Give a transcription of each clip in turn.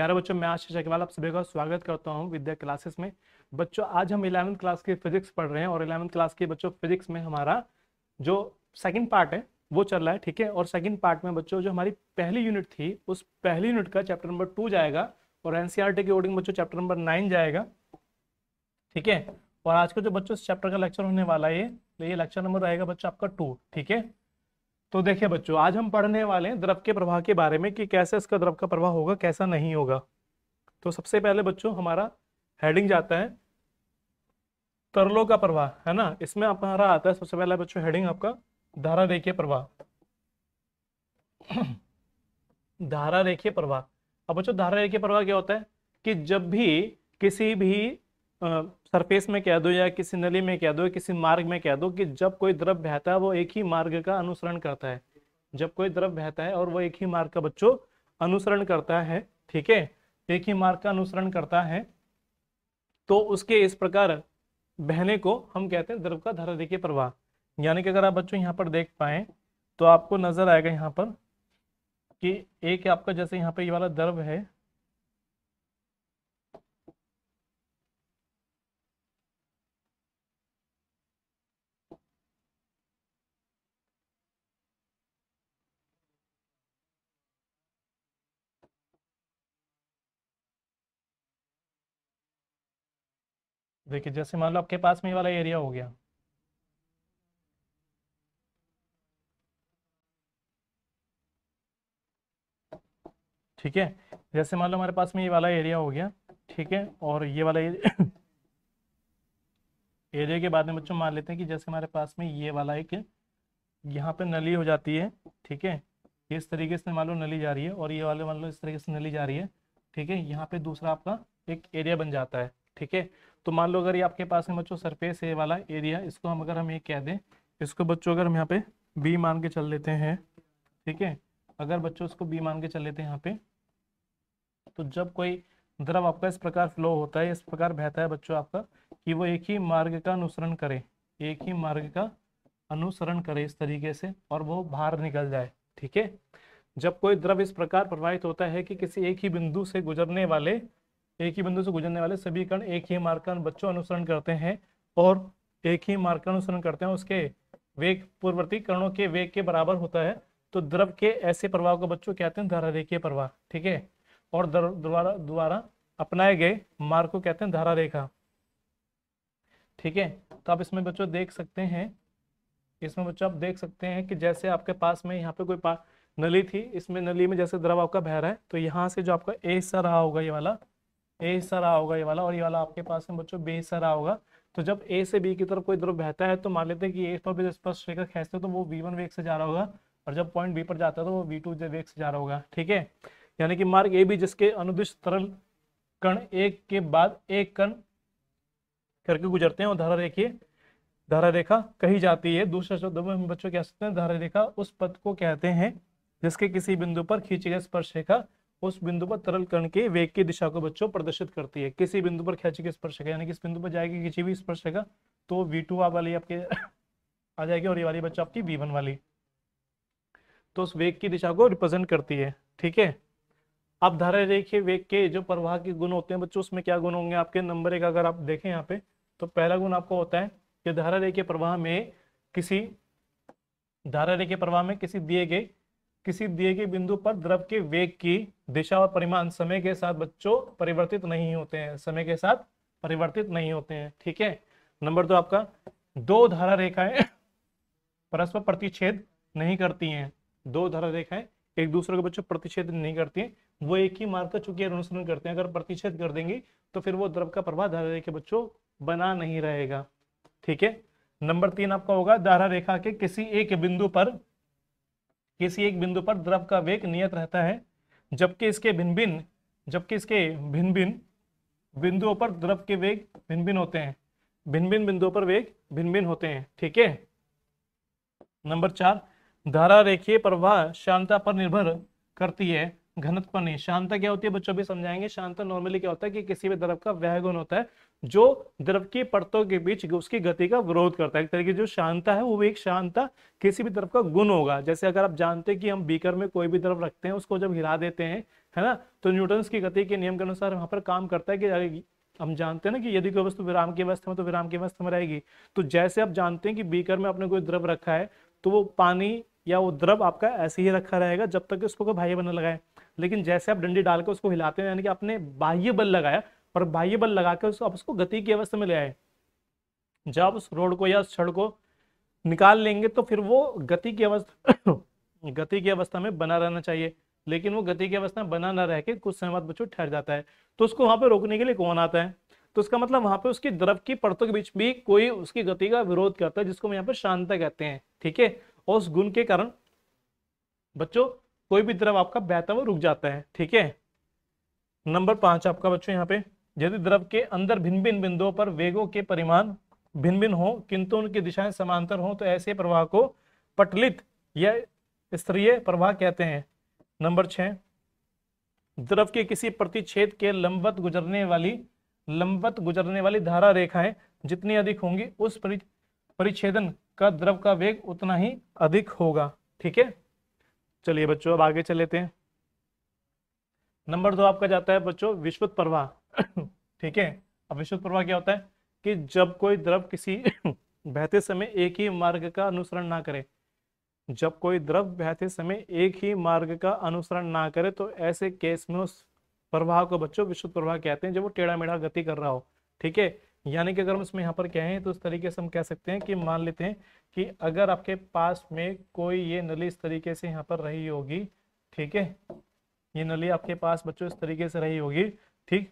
प्यारे बच्चों मैं आशीष अग्रवाल आप सभी का स्वागत करता हूं विद्या क्लासेस में बच्चों आज हम इलेवंथ क्लास के फिजिक्स पढ़ रहे हैं और इलेवंथ क्लास के बच्चों फिजिक्स में हमारा जो सेकंड पार्ट है वो चल रहा है ठीक है और सेकंड पार्ट में बच्चों जो हमारी पहली यूनिट थी उस पहली यूनिट का चैप्टर नंबर टू जाएगा और एनसीआर के अकॉर्डिंग बच्चों चैप्टर नंबर नाइन जाएगा ठीक है और आज का जो बच्चों इस चैप्टर का लेक्चर होने वाला है ये लेक्चर नंबर रहेगा बच्चों आपका टू ठीक है तो देखिए बच्चों आज हम पढ़ने वाले हैं द्रव के प्रवाह के बारे में कि कैसे इसका द्रव का प्रवाह होगा कैसा नहीं होगा तो सबसे पहले बच्चों हमारा हेडिंग जाता है तरलों का प्रवाह है ना इसमें हमारा आता है सबसे पहला बच्चों हेडिंग आपका धारा रेखीय प्रवाह धारा रेखीय प्रवाह अब बच्चों धारा रेखीय प्रवाह क्या होता है कि जब भी किसी भी सरफेस में कह दो या किसी नली में कह दो किसी मार्ग में कह दो कि जब कोई द्रव बहता है वो एक ही मार्ग का अनुसरण करता है जब कोई द्रव बहता है और वो एक ही मार्ग का बच्चों अनुसरण करता है ठीक है एक ही मार्ग का अनुसरण करता है तो उसके इस प्रकार बहने को हम कहते हैं द्रव का धारा रेखीय प्रवाह यानी कि अगर आप बच्चों यहाँ पर देख पाए तो आपको नजर आएगा यहाँ पर कि एक आपका जैसे यहाँ पर ये वाला द्रव है देखिए जैसे मान लो आपके पास में ये वाला एरिया हो गया ठीक है जैसे मान लो हमारे पास में ये वाला एरिया हो गया ठीक है और ये वाला एरिया के बाद में बच्चों मान लेते हैं कि जैसे हमारे पास में ये वाला एक यहाँ पे नली हो जाती है ठीक है इस तरीके से मान लो नली जा रही है और ये वाले मान लो इस तरीके से नली जा रही है ठीक है यहाँ पे दूसरा आपका एक एरिया बन जाता है ठीक है तो मान लो अगर ये आपके पास है बच्चों सरफेस ए वाला एरिया इसको हम अगर हम ये कह दें इसको बच्चों अगर हम यहाँ पे बी मान के चल लेते हैं ठीक है अगर बच्चों इसको बी मान के चल लेते हैं यहाँ पे तो जब कोई द्रव आपका इस प्रकार फ्लो होता है इस प्रकार बहता है बच्चों आपका कि वो एक ही मार्ग का अनुसरण करे एक ही मार्ग का अनुसरण करे इस तरीके से और वो बाहर निकल जाए ठीक है जब कोई द्रव इस प्रकार प्रवाहित होता है कि किसी एक ही बिंदु से गुजरने वाले एक ही बिंदु से गुजरने वाले सभी कण एक ही मार्ग का बच्चों अनुसरण करते हैं और एक ही मार्ग का अनुसरण करते हैं उसके वेग पूर्ववर्ती कणों के वेग के बराबर होता है तो द्रव के ऐसे प्रवाह को बच्चों कहते हैं रेखीय प्रवाह ठीक है और द्वारा द्वारा अपनाए गए मार्ग को कहते हैं धारा रेखा ठीक है तो आप इसमें बच्चों देख सकते हैं इसमें बच्चों आप देख सकते हैं कि जैसे आपके पास में यहाँ पे कोई नली थी इसमें नली में जैसे द्रव आपका बह रहा है तो यहाँ से जो आपका ए हिस्सा रहा होगा ये वाला ए सर होगा ये वाला और ये वाला आपके पास में बच्चों बे सर होगा तो जब ए से बी की तरफ कोई द्रव बहता है तो मान लेते हैं कि ए पर भी स्पर्श रेखा खेचते तो वो वी वन वेग से जा रहा होगा और जब पॉइंट बी पर जाता है तो वो वी टू वेग से जा रहा होगा ठीक है यानी कि मार्ग ए बी जिसके अनुदिश तरल कण एक के बाद एक कण करके गुजरते हैं और धारा रेखी धारा रेखा कही जाती है दूसरे शब्दों में हम बच्चों कह सकते हैं धारा रेखा उस पथ को कहते हैं जिसके किसी बिंदु पर खींचे गए स्पर्श रेखा उस बिंदु पर तरल कण के वेग की दिशा को बच्चों प्रदर्शित करती है किसी बिंदु पर खेची के स्पर्श है यानी किस बिंदु पर जाएगी किसी भी स्पर्श है तो वी टू वाली आपके आ जाएगी और ये वाली बच्चों आपकी वी वन वाली तो उस वेग की दिशा को रिप्रेजेंट करती है ठीक है अब धारा रेखे वेग के जो प्रवाह के गुण होते हैं बच्चों उसमें क्या गुण होंगे आपके नंबर एक अगर आप देखें यहाँ पे तो पहला गुण आपको होता है कि धारा रेखे प्रवाह में किसी धारा रेखे प्रवाह में किसी दिए गए किसी दिए गए बिंदु पर द्रव के वेग की दिशा और परिमाण समय के साथ बच्चों परिवर्तित नहीं होते हैं समय के साथ परिवर्तित नहीं होते हैं ठीक है नंबर दो आपका दो धारा रेखाएं परस्पर प्रतिच्छेद नहीं करती हैं दो धारा रेखाएं एक दूसरे के बच्चों प्रतिच्छेद नहीं करती हैं वो एक ही मार्ग का चुकी अनुसरण करते हैं अगर प्रतिच्छेद कर देंगे तो फिर वो द्रव का प्रभाव धारा रेखा बच्चों बना नहीं रहेगा ठीक है नंबर तीन आपका होगा धारा रेखा के किसी एक बिंदु पर किसी एक बिंदु पर द्रव का वेग नियत रहता है जबकि इसके भिन्न भिन्न जबकि इसके भिन्न भिन्न बिंदुओं पर द्रव के वेग भिन्न भिन्न होते हैं भिन्न भिन्न बिंदुओं पर वेग भिन्न भिन्न होते हैं ठीक है नंबर चार धारा रेखीय प्रवाह शांता पर निर्भर करती है घनत्व पर नहीं शांता क्या होती है बच्चों भी समझाएंगे शांता नॉर्मली क्या होता है कि किसी भी द्रव का गुण होता है जो द्रव की परतों के बीच उसकी गति का विरोध करता है एक तरीके जो शांता है वो एक शांता किसी भी द्रव का गुण होगा जैसे अगर आप जानते हैं कि हम बीकर में कोई भी द्रव रखते हैं उसको जब हिला देते हैं है ना तो न्यूटन की गति के नियम के अनुसार वहां पर काम करता है कि हम जानते हैं ना कि यदि कोई वस्तु विराम की अवस्था में तो विराम की अवस्था में रहेगी तो जैसे आप जानते हैं कि बीकर में आपने कोई द्रव रखा है तो वो पानी या वो द्रव आपका ऐसे ही रखा रहेगा जब तक उसको कोई बाह्य बल लगाए लेकिन जैसे आप डंडी डालकर उसको हिलाते हैं यानी कि आपने बाह्य बल लगाया और बाह्य बल लगा के उसको आप उसको गति की अवस्था में ले आए जब उस रोड को या उस छड़ को निकाल लेंगे तो फिर वो गति की अवस्था गति की अवस्था में बना रहना चाहिए लेकिन वो गति की अवस्था में बना ना रह के कुछ समय बाद बच्चों ठहर जाता है तो उसको वहां पर रोकने के लिए कौन आता है तो उसका मतलब वहां पे उसकी द्रव की परतों के बीच भी कोई उसकी गति का विरोध करता है जिसको हम यहाँ पर शांता कहते हैं ठीक है और उस गुण के कारण बच्चों कोई भी द्रव आपका बहता हुआ रुक जाता है ठीक है नंबर पांच आपका बच्चों यहाँ पे यदि द्रव के अंदर भिन्न भिन्न बिंदुओं पर वेगों के परिमाण भिन्न भिन्न हो किंतु उनकी दिशाएं समांतर हो तो ऐसे प्रवाह को पटलित या स्त्रीय प्रवाह कहते हैं नंबर छ द्रव के किसी प्रतिच्छेद के लंबवत गुजरने वाली लंबवत गुजरने वाली धारा रेखाएं जितनी अधिक होंगी उस परि परिच्छेदन का द्रव का वेग उतना ही अधिक होगा ठीक है चलिए बच्चों अब आगे चलेते हैं नंबर दो आपका जाता है बच्चों विश्वत प्रवाह ठीक है विशुद्ध प्रवाह क्या होता है कि जब कोई द्रव किसी बहते समय एक ही मार्ग का अनुसरण ना करे जब कोई द्रव बहते समय एक ही मार्ग का अनुसरण ना करे तो ऐसे केस में उस प्रवाह को बच्चों विशुद्ध प्रवाह कहते हैं जब वो टेढ़ा मेढ़ा गति कर रहा हो ठीक है यानी कि अगर हम इसमें यहाँ पर कहें तो इस तरीके से हम कह सकते हैं कि मान लेते हैं कि अगर आपके पास में कोई ये नली इस तरीके से यहाँ पर रही होगी ठीक है ये नली आपके पास बच्चों इस तरीके से रही होगी ठीक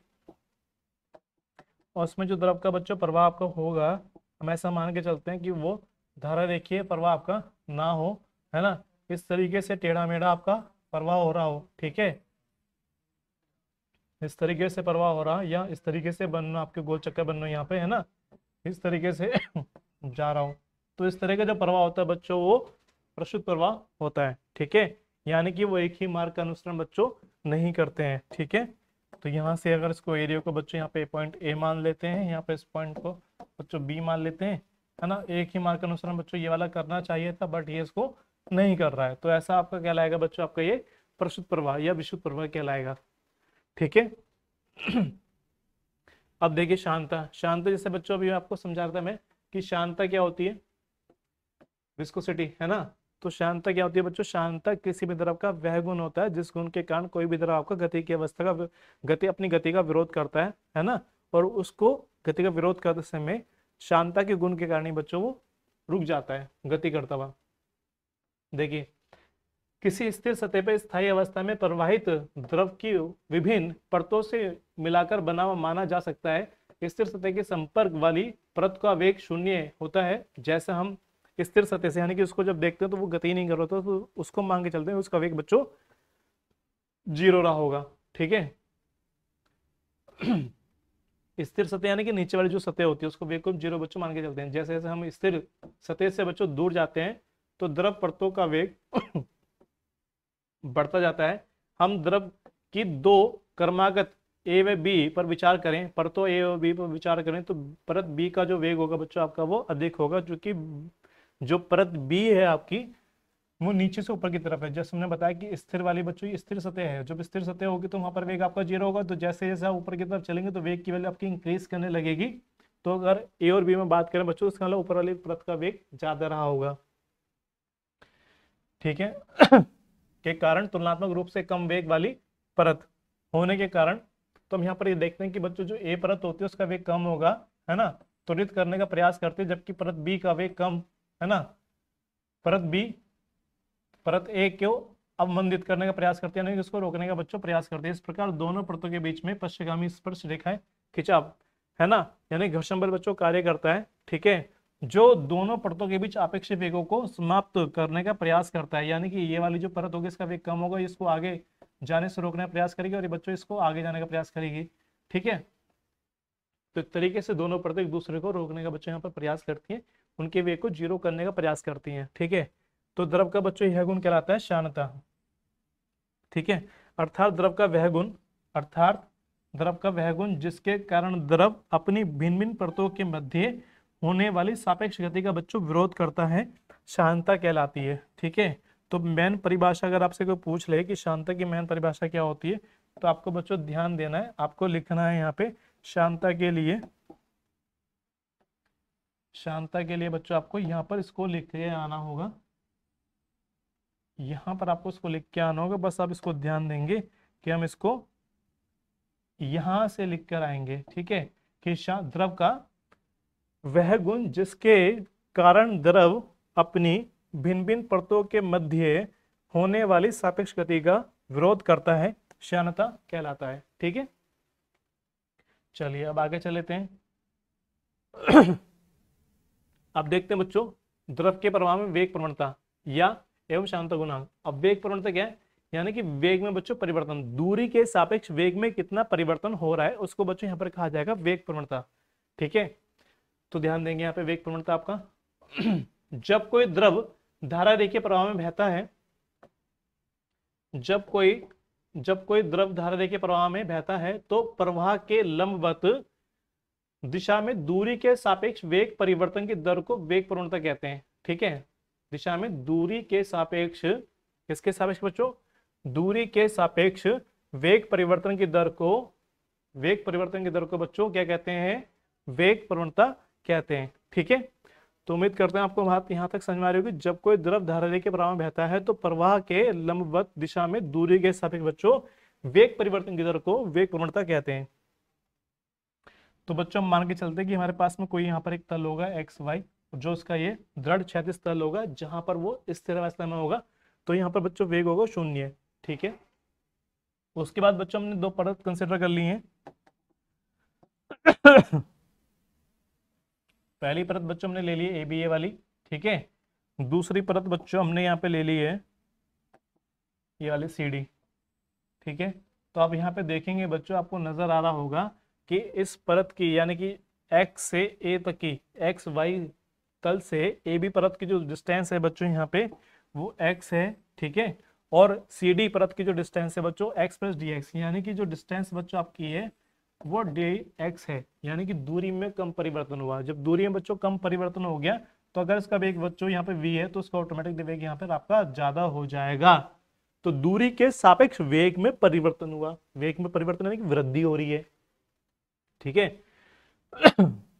और उसमें जो द्रव का बच्चों प्रवाह आपका होगा हम ऐसा मान के चलते हैं कि वो धारा रेखीय प्रवाह आपका ना हो है ना इस तरीके से टेढ़ा मेढ़ा आपका प्रवाह हो रहा हो ठीक है इस तरीके से प्रवाह हो रहा या इस तरीके से बनना आपके गोल चक्कर बनना यहाँ पे है ना इस तरीके से जा रहा हो तो इस तरह का जो प्रवाह होता है बच्चों वो प्रसुद्ध प्रवाह होता है ठीक है यानी कि वो एक ही मार्ग का अनुसरण बच्चों नहीं करते हैं ठीक है तो यहाँ से अगर इसको एरिया को बच्चों यहाँ पे पॉइंट ए मान लेते हैं यहाँ पे इस पॉइंट को बच्चों बी मान लेते हैं है ना एक ही मार्क अनुसार बच्चों ये वाला करना चाहिए था बट ये इसको नहीं कर रहा है तो ऐसा आपका क्या लाएगा बच्चों आपका ये प्रशुद्ध प्रवाह या विशुद्ध प्रवाह क्या लाएगा ठीक है अब देखिए शांता शांता जैसे बच्चों अभी आपको समझा रहा था मैं कि शांता क्या होती है विस्कोसिटी है ना तो शांता क्या होती है बच्चों शांता किसी भी द्रव का वह गुण होता है जिस गुण के कारण कोई भी द्रव आपका गति की अवस्था का गति अपनी गति का विरोध करता है है ना और उसको गति का विरोध करते समय शांता के गुण के कारण ही बच्चों वो रुक जाता है गति करता हुआ देखिए किसी स्थिर सतह पर स्थायी अवस्था में प्रवाहित द्रव की विभिन्न परतों से मिलाकर बना हुआ माना जा सकता है स्थिर सतह के संपर्क वाली परत का वेग शून्य होता है जैसे हम स्थिर सतह से यानी कि उसको जब देखते हैं तो वो गति नहीं कर रहा था तो उसको मांग के चलते हैं उसका वेग बच्चों जीरो रहा होगा ठीक है स्थिर सतह यानी कि नीचे वाली जो सतह होती है उसको वेग को जीरो बच्चों मान के चलते हैं जैसे जैसे हम स्थिर सतह से बच्चों दूर जाते हैं तो द्रव परतों का वेग बढ़ता जाता है हम द्रव की दो क्रमागत ए व बी पर विचार करें परतों ए व बी पर विचार करें तो परत बी का जो वेग होगा बच्चों आपका वो अधिक होगा जो कि जो परत बी है आपकी वो नीचे से ऊपर की तरफ है जैसे हमने बताया कि स्थिर वाली बच्चों स्थिर सतह है जब स्थिर सतह होगी तो वहां पर वेग आपका जीरो होगा तो जैसे जैसे आप ऊपर की तरफ चलेंगे तो वेग की वैल्यू आपकी इंक्रीज करने लगेगी तो अगर ए और बी में बात करें बच्चों इसका मतलब ऊपर वाली परत का वेग ज्यादा रहा होगा ठीक है के कारण तुलनात्मक रूप से कम वेग वाली परत होने के कारण तो हम यहाँ पर ये देखते हैं कि बच्चों जो ए परत होती है उसका वेग कम होगा है ना त्वरित करने का प्रयास करते हैं जबकि परत बी का वेग कम है ना परत बी परत ए क्यों अवमंदित करने का प्रयास करती है इसको रोकने का बच्चों प्रयास करते हैं इस प्रकार दोनों परतों के बीच में पश्चिगामी स्पर्श रेखाएं खिंचाव है ना यानी घर्षण बल बच्चों कार्य करता है ठीक है जो दोनों परतों के बीच अपेक्षित वेगों को समाप्त करने का प्रयास करता है यानी कि ये वाली जो परत होगी इसका वेग कम होगा इसको आगे जाने से रोकने का प्रयास करेगी और ये बच्चों इसको आगे जाने का प्रयास करेगी ठीक है तो एक तरीके से दोनों परतें एक दूसरे को रोकने का बच्चों यहाँ पर प्रयास करती है उनके वेग को जीरो करने का प्रयास करती हैं ठीक है तो द्रव का बच्चों यह गुण कहलाता है शानता ठीक है अर्थात द्रव का वह गुण अर्थात द्रव का वह गुण जिसके कारण द्रव अपनी भिन्न भिन्न परतों के मध्य होने वाली सापेक्ष गति का बच्चों विरोध करता है शांता कहलाती है ठीक है तो मैन परिभाषा अगर आपसे कोई पूछ ले कि शांता की मैन परिभाषा क्या होती है तो आपको बच्चों ध्यान देना है आपको लिखना है यहाँ पे शांता के लिए शांता के लिए बच्चों आपको यहाँ पर इसको लिख के आना होगा यहाँ पर आपको इसको लिख के आना होगा बस आप इसको ध्यान देंगे कि हम इसको यहां से लिख कर आएंगे ठीक है कि द्रव का वह गुण जिसके कारण द्रव अपनी भिन्न भिन्न परतों के मध्य होने वाली सापेक्ष गति का विरोध करता है श्यानता कहलाता है ठीक है चलिए अब आगे चलेते हैं अब देखते हैं बच्चों द्रव के प्रवाह में वेग प्रवणता या एवं शांत गुणांक अब वेग प्रवणता क्या है यानी कि वेग में बच्चों परिवर्तन दूरी के सापेक्ष वेग में कितना परिवर्तन हो रहा है उसको बच्चों यहाँ पर कहा जाएगा वेग प्रवणता ठीक है तो ध्यान देंगे यहाँ पे वेग प्रवणता आपका जब कोई द्रव धारा रेखीय प्रवाह में बहता है जब कोई जब कोई द्रव धारा रेखीय प्रवाह में बहता है तो प्रवाह के लंबवत दिशा में दूरी के सापेक्ष वेग परिवर्तन की दर को वेग प्रवणता कहते हैं ठीक है दिशा में दूरी के सापेक्ष किसके सापेक्ष बच्चों दूरी के सापेक्ष वेग परिवर्तन की दर को वेग परिवर्तन की दर को बच्चों क्या कहते हैं वेग प्रवणता कहते हैं ठीक है तो उम्मीद करते हैं आपको बात यहां तक समझ में आ रही होगी जब कोई द्रव धारा लेके प्रवाह में बहता है तो प्रवाह के लंबवत दिशा में दूरी के सापेक्ष बच्चों वेग परिवर्तन की दर को वेग प्रवणता कहते हैं तो बच्चों हम मान के चलते कि हमारे पास में कोई यहाँ पर एक तल होगा एक्स वाई जो उसका ये दृढ़ क्षैतिज तल होगा जहां पर वो स्थिर अवस्था में होगा तो यहाँ पर बच्चों वेग होगा शून्य ठीक है उसके बाद बच्चों हमने दो परत कंसिडर कर ली है पहली परत बच्चों हमने ले ली बी ए वाली ठीक है दूसरी परत बच्चों हमने यहाँ पे ले ली है ये वाली सी ठीक है तो आप यहाँ पे देखेंगे बच्चों आपको नजर आ रहा होगा कि इस परत की यानी कि एक्स से ए तक की एक्स वाई तल से ए बी परत की जो डिस्टेंस है बच्चों यहाँ पे वो एक्स है ठीक है और सी डी परत की जो डिस्टेंस है बच्चों x प्लस डी एक्स यानी कि जो डिस्टेंस बच्चों आपकी है वो डी एक्स है यानी कि दूरी में कम परिवर्तन हुआ जब दूरी में बच्चों कम परिवर्तन हो गया तो अगर इसका वेग बच्चों यहाँ पे वी है तो उसका ऑटोमेटिक वेग यहाँ पर आपका ज्यादा हो जाएगा तो दूरी के सापेक्ष वेग में परिवर्तन हुआ वेग में परिवर्तन यानी कि वृद्धि हो रही है ठीक है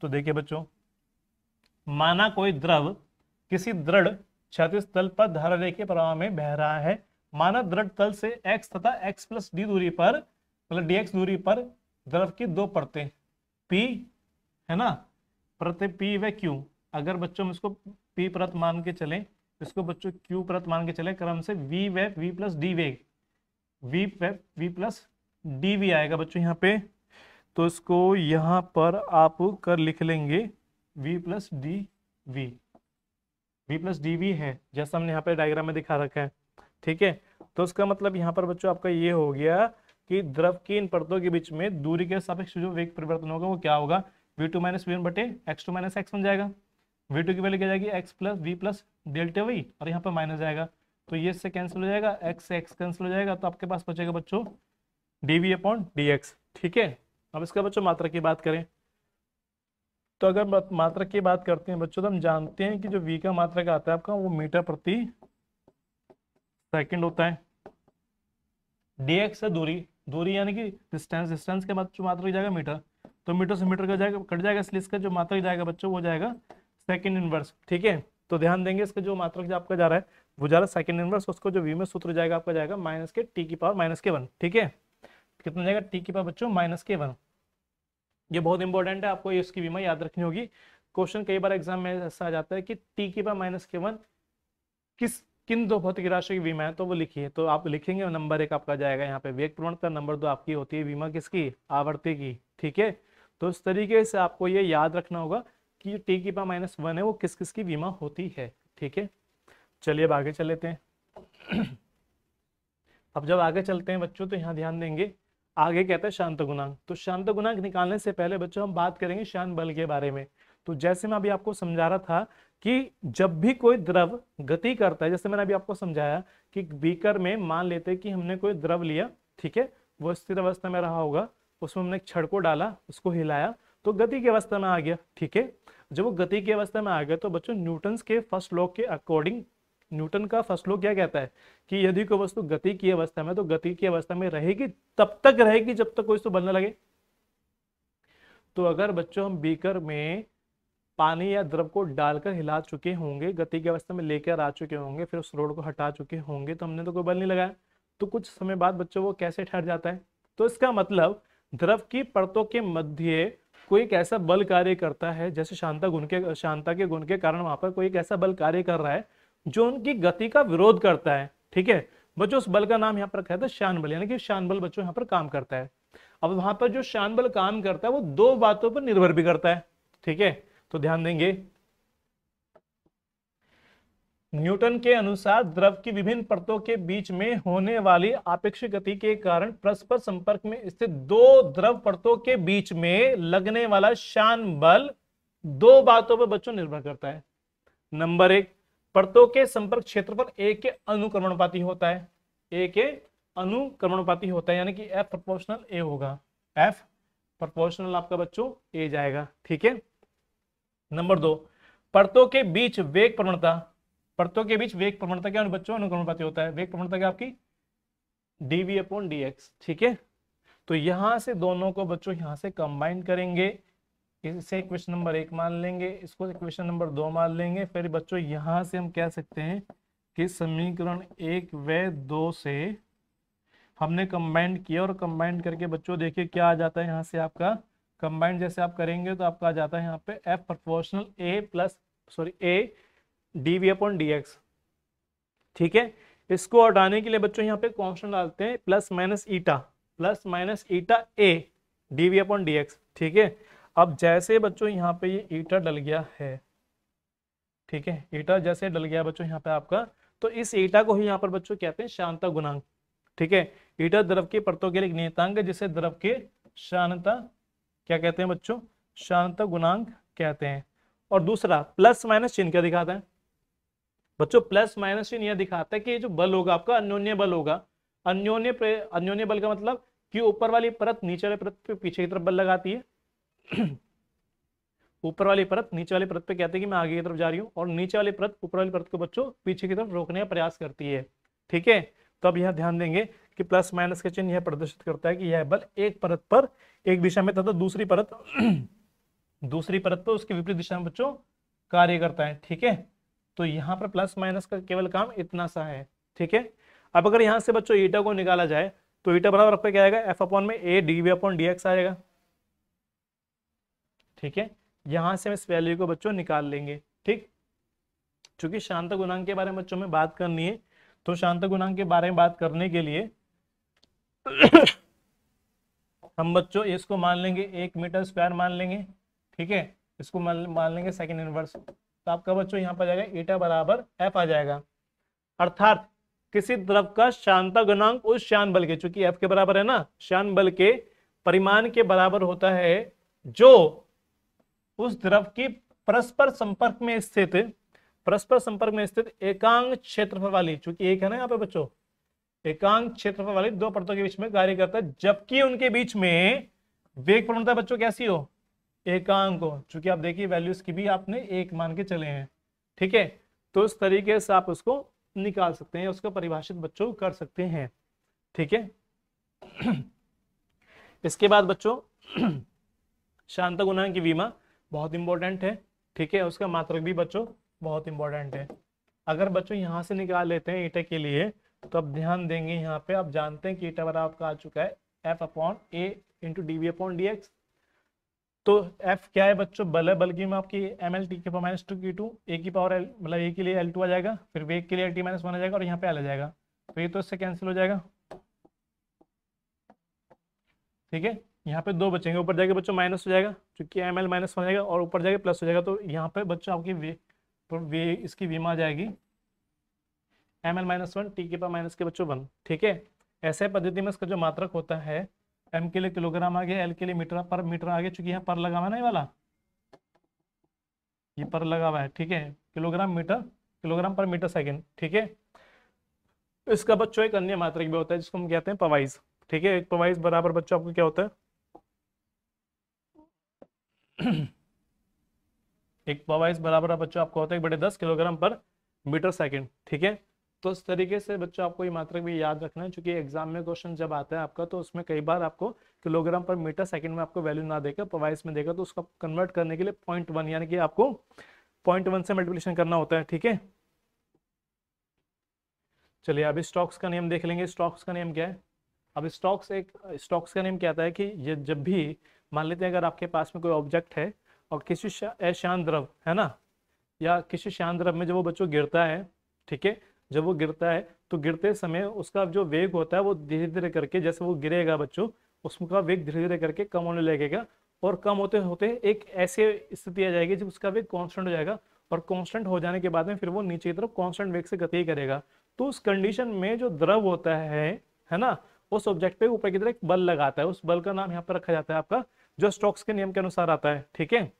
तो देखिए बच्चों माना कोई द्रव किसी दृढ़ क्षतिज तल पर धारा रेखीय प्रवाह में बह रहा है माना दृढ़ तल से x तथा x प्लस डी दूरी पर मतलब dx दूरी पर द्रव की दो परतें p है ना प्रत p व q अगर बच्चों हम इसको p प्रत मान के चलें इसको बच्चों q प्रत मान के चले क्रम से v V v plus D V v V v plus D V आएगा बच्चों यहाँ पे तो इसको यहाँ पर आप कर लिख लेंगे v plus D V V plus D V है जैसा हमने यहाँ पर डायग्राम में दिखा रखा है ठीक है तो इसका मतलब यहाँ पर बच्चों आपका ये हो गया कि द्रव की इन परतों के बीच में दूरी के सापेक्ष जो वेग परिवर्तन होगा वो क्या होगा V two minus V one बटे एक्स टू माइनस एक्स बन जाएगा वी टू की वैल्यू क्या जाएगी X plus V plus delta V और यहाँ पर माइनस जाएगा तो ये इससे कैंसिल हो जाएगा एक्स से एक्स कैंसिल हो जाएगा तो आपके पास बचेगा बच्चों D V upon D X ठीक है अब इसका बच्चों मात्रा की बात करें तो अगर मात्रा की बात करते हैं बच्चों तो हम जानते हैं कि जो वी का मात्रा का आता है आपका वो मीटर प्रति सेकंड होता है डी एक्स है दूरी दूरी यानी कि डिस्टेंस डिस्टेंस के बाद जो मात्रा हो जाएगा मीटर तो मीटर से मीटर का जाएगा कट जाएगा इसलिए इसका जो मात्रा जाएगा बच्चों वो जाएगा सेकेंड इनवर्स ठीक है तो ध्यान देंगे इसका जो मात्रा आपका जा रहा है वो जा रहा है सेकंड इनवर्स उसको जो वी में सूत्र जाएगा आपका जाएगा माइनस के टी की पावर माइनस के वन ठीक है कितना जाएगा टी की पावर बच्चों माइनस के वन ये बहुत इंपॉर्टेंट है आपको इसकी बीमा याद रखनी होगी क्वेश्चन कई बार एग्जाम में ऐसा आ जाता है कि टी की पावर माइनस के वन किस किन दो भौतिक राशि की बीमा है तो वो लिखिए तो आप लिखेंगे नंबर एक आपका जाएगा यहाँ पे वेग प्रवण का नंबर दो आपकी होती है बीमा किसकी आवर्ती की ठीक है तो इस तरीके से आपको ये याद रखना होगा कि टी की पावर माइनस वन है वो किस किस की बीमा होती है ठीक है चलिए अब आगे चल लेते हैं अब जब आगे चलते हैं बच्चों तो यहाँ ध्यान देंगे आगे कहते हैं शांत गुणांक तो शांत गुणांक निकालने से पहले बच्चों हम बात करेंगे शांत बल के बारे में तो जैसे मैं अभी आपको समझा रहा था कि जब भी कोई द्रव गति करता है जैसे मैंने अभी आपको समझाया कि बीकर में मान लेते कि हमने कोई द्रव लिया ठीक है वो स्थिर अवस्था में रहा होगा उसमें हमने एक छड़ डाला उसको हिलाया तो गति की अवस्था में आ गया ठीक है जब वो गति की अवस्था में आ गया तो बच्चों न्यूटन के फर्स्ट लॉ के अकॉर्डिंग न्यूटन का फसलो क्या कहता है कि यदि कोई वस्तु तो गति की अवस्था में तो गति की अवस्था में रहेगी तब तक रहेगी जब तक कोई वस्तु तो बनने लगे तो अगर बच्चों हम बीकर में पानी या द्रव को डालकर हिला चुके होंगे गति की अवस्था में लेकर आ चुके होंगे फिर उस रोड को हटा चुके होंगे तो हमने तो कोई बल नहीं लगाया तो कुछ समय बाद बच्चों वो कैसे ठहर जाता है तो इसका मतलब द्रव की परतों के मध्य कोई एक ऐसा बल कार्य करता है जैसे शांता गुण के शांता के गुण के कारण वहां पर कोई एक ऐसा बल कार्य कर रहा है जो उनकी गति का विरोध करता है ठीक है बच्चों उस बल का नाम यहाँ पर रखा है शान बल यानी कि शान बल बच्चों यहाँ पर काम करता है अब वहां पर जो शान बल काम करता है वो दो बातों पर निर्भर भी करता है ठीक है तो ध्यान देंगे न्यूटन के अनुसार द्रव की विभिन्न परतों के बीच में होने वाली अपेक्षित गति के कारण परस्पर संपर्क में स्थित दो द्रव परतों के बीच में लगने वाला शान बल दो बातों पर बच्चों निर्भर करता है नंबर एक परतों के संपर्क क्षेत्र पर ए के अनुक्रमणपाती होता है ए के अनुक्रमणपाती होता है यानी कि एफ प्रपोर्शनल ए होगा एफ प्रपोर्शनल आपका बच्चों ए जाएगा ठीक है नंबर दो परतों के बीच वेग प्रवणता परतों के बीच वेग प्रवणता क्या बच्चों अनुक्रमणपाती होता है वेग प्रवणता क्या आपकी डीवी अपॉन डीएक्स ठीक है तो यहां से दोनों को बच्चों यहां से कंबाइन करेंगे इसे क्वेश्चन नंबर एक मान लेंगे इसको क्वेश्चन नंबर दो मान लेंगे फिर बच्चों यहाँ से हम कह सकते हैं कि समीकरण एक व दो से हमने कंबाइंड किया और कंबाइंड करके बच्चों देखिए क्या आ जाता है यहाँ से आपका कंबाइंड जैसे आप करेंगे तो आपका आ जाता है यहाँ पे F proportional A plus sorry A D V upon D X ठीक है इसको हटाने के लिए बच्चों यहाँ पे कॉन्स्टेंट डालते हैं plus minus eta plus minus eta A D V upon D X ठीक है अब जैसे बच्चों यहाँ पे ये ईटा डल गया है ठीक है ईटा जैसे डल गया बच्चों यहाँ पे आपका तो इस ईटा को ही यहाँ पर बच्चों कहते हैं शांता गुणांक ठीक है ईटा द्रव के परतों के लिए नेतांग जिसे द्रव के शांता क्या कहते हैं बच्चों शांता गुणांक कहते हैं और दूसरा प्लस माइनस चिन्ह क्या दिखाता है बच्चों प्लस माइनस चिन्ह यह दिखाता है कि जो बल होगा आपका अन्योन्य बल होगा अन्योन्य अन्योन्य बल का मतलब कि ऊपर वाली परत नीचे वाली परत पीछे की तरफ बल लगाती है ऊपर वाली परत नीचे वाली परत पे कहते हैं कि मैं आगे की तरफ जा रही हूँ और नीचे वाली परत ऊपर वाली परत को बच्चों पीछे की तरफ रोकने का प्रयास करती है ठीक है तो अब यह ध्यान देंगे कि प्लस माइनस का चिन्ह यह प्रदर्शित करता है कि यह बल एक परत पर एक दिशा में तथा दूसरी परत दूसरी परत पर उसके विपरीत दिशा में बच्चों कार्य करता है ठीक है तो यहाँ पर प्लस माइनस का केवल काम इतना सा है ठीक है अब अगर यहाँ से बच्चों ईटा को निकाला जाए तो ईटा बराबर आपका क्या आएगा एफ अपॉन में A D V upon D X आएगा ठीक है यहां से हम इस वैल्यू को बच्चों निकाल लेंगे ठीक चूंकि शांत गुणांक के बारे में बच्चों में बात करनी है तो शांत गुणांक के बारे में बात करने के लिए हम बच्चों इसको मान लेंगे एक मीटर स्क्वायर मान लेंगे ठीक है इसको मान, लेंगे सेकेंड इनवर्स तो आपका बच्चों यहाँ पर जाएगा ईटा बराबर एफ आ जाएगा अर्थात किसी द्रव का शांता गुणांक उस शान बल के चूंकि एफ के बराबर है ना शान बल के परिमाण के बराबर होता है जो उस द्रव की परस्पर संपर्क में स्थित परस्पर संपर्क में स्थित एकांग क्षेत्रफल वाली चूंकि एक है ना यहाँ पे बच्चों एकांग क्षेत्रफल वाली दो परतों के बीच में कार्य करता है जबकि उनके बीच में वेग प्रवणता बच्चों कैसी हो एकांक हो चूंकि आप देखिए वैल्यूज की भी आपने एक मान के चले हैं ठीक है तो इस तरीके से आप उसको निकाल सकते हैं उसको परिभाषित बच्चों कर सकते हैं ठीक है इसके बाद बच्चों शांत गुणांक की विमा बहुत इंपॉर्टेंट है ठीक है उसका मात्रक भी बच्चों बहुत इंपॉर्टेंट है अगर बच्चों यहाँ से निकाल लेते हैं ईटा के लिए तो आप ध्यान देंगे यहाँ पे आप जानते हैं कि ईटा बराबर आपका आ चुका है F upon A into D V upon D X तो एफ क्या है बच्चों बल है बल्कि मैं में आपकी एम एल टी के पावर माइनस टू की टू ए की पावर एल मतलब ए के लिए एल टू आ जाएगा फिर वेग के लिए एल टी माइनस वन आ जाएगा और यहाँ पे एल आ जाएगा तो ये तो इससे कैंसिल हो जाएगा ठीक है यहाँ पे दो बचेंगे ऊपर जाएगा बच्चों माइनस हो जाएगा क्योंकि एम एल माइनस वन जाएगा और ऊपर जाएगा प्लस हो जाएगा तो यहाँ पे बच्चों आपकी वे, वे तो इसकी वीमा आ जाएगी M L minus one T के पा माइनस के बच्चों वन ठीक है ऐसे पद्धति में इसका जो मात्रक होता है एम के लिए किलोग्राम आ गया एल के लिए मीटर पर मीटर आ गया चूंकि यहाँ पर लगा हुआ ना ये वाला ये पर लगा हुआ है ठीक है किलोग्राम मीटर किलोग्राम पर मीटर सेकेंड ठीक है इसका बच्चों एक अन्य मात्रक भी होता है जिसको हम कहते हैं पवाइज ठीक है एक पवाइज बराबर बच्चों आपको क्या होता है एक पवाइस बराबर बच्चों आपको होता है बड़े दस किलोग्राम पर मीटर सेकेंड ठीक है तो इस तरीके से बच्चों आपको ये मात्रक भी याद रखना है क्योंकि एग्जाम में क्वेश्चन जब आता है आपका तो उसमें कई बार आपको किलोग्राम पर मीटर सेकंड में आपको वैल्यू ना देकर पवाइस में देगा तो उसका कन्वर्ट करने के लिए पॉइंट वन यानी कि आपको पॉइंट वन से मल्टीप्लिकेशन करना होता है ठीक है चलिए अभी स्टॉक्स का नियम देख लेंगे स्टॉक्स का नियम क्या है अब स्टॉक्स एक स्टॉक्स का नियम क्या आता है कि ये जब भी मान लेते हैं अगर आपके पास में कोई ऑब्जेक्ट है और किसी अशांत द्रव है ना या किसी शांत द्रव में जब वो बच्चों गिरता है ठीक है जब वो गिरता है तो गिरते समय उसका जो वेग होता है वो धीरे धीरे करके जैसे वो गिरेगा बच्चों उसका वेग धीरे धीरे करके कम होने लगेगा और कम होते होते एक ऐसे स्थिति आ जाएगी जब उसका वेग कांस्टेंट हो जाएगा और कांस्टेंट हो जाने के बाद में फिर वो नीचे की तरफ कांस्टेंट वेग से गति करेगा तो उस कंडीशन में जो द्रव होता है है ना उस ऑब्जेक्ट पे ऊपर की तरफ एक बल लगाता है उस बल का नाम यहाँ पर रखा जाता है आपका जो स्टॉक्स के नियम के अनुसार आता है ठीक है